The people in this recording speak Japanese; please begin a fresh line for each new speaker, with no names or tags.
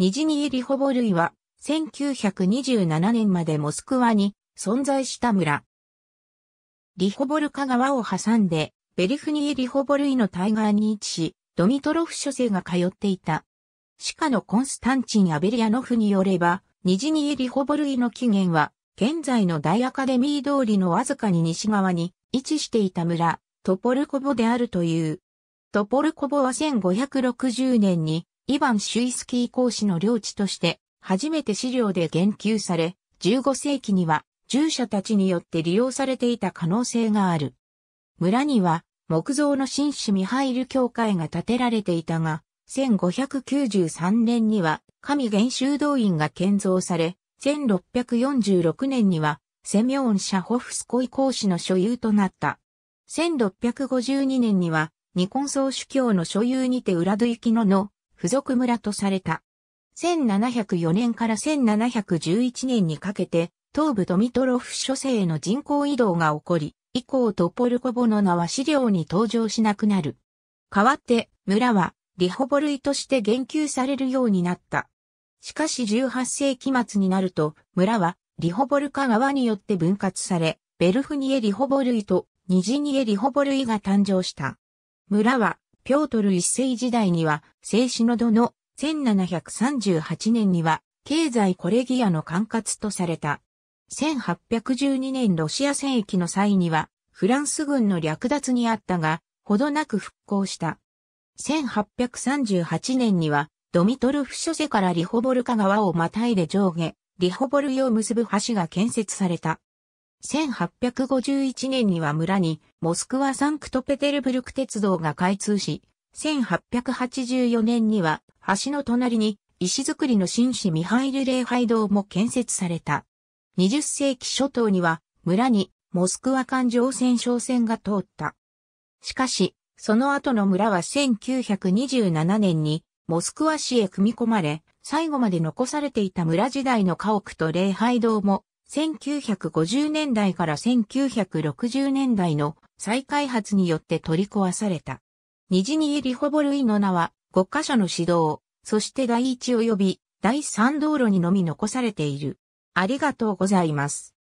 ニジニエリホボルイは、1927年までモスクワに存在した村。リホボルカ川を挟んで、ベリフニエリホボルイの対岸に位置し、ドミトロフ諸星が通っていた。シカのコンスタンチン・アベリアノフによれば、ニジニエリホボルイの起源は、現在の大アカデミー通りのわずかに西側に位置していた村、トポルコボであるという。トポルコボは1560年にイヴァン・シュイスキー公使の領地として初めて資料で言及され、15世紀には従者たちによって利用されていた可能性がある。村には木造の新種ミハイル教会が建てられていたが、1593年には神元修道院が建造され、1646年にはセミオン・シャホフスコイ公使の所有となった。1652年にはニコン総主教の所有にてウラドイキノの付属村とされた。1704年から1711年にかけて、東部ドミトロフ諸世への人口移動が起こり、以降トポルコボの名は資料に登場しなくなる。代わって、村は、リホボ類として言及されるようになった。しかし18世紀末になると、村は、リホボルカ川によって分割され、ベルフニエリホボ類とニジニエリホボ類が誕生した。村は、ピョートル一世時代には、聖子の殿、の1738年には、経済コレギアの管轄とされた。1812年ロシア戦役の際には、フランス軍の略奪にあったが、ほどなく復興した。1838年には、ドミトルフ諸世からリホボルカ川をまたいで上下、リホボルイを結ぶ橋が建設された。1851年には村にモスクワサンクトペテルブルク鉄道が開通し、1884年には橋の隣に石造りの紳士ミハイル礼拝堂も建設された。20世紀初頭には村にモスクワ環状線商船が通った。しかし、その後の村は1927年にモスクワ市へ組み込まれ、最後まで残されていた村時代の家屋と礼拝堂も1950年代から1960年代の再開発によって取り壊された。虹にリホボルイの名は5カ所の指導、そして第1及び第3道路にのみ残されている。ありがとうございます。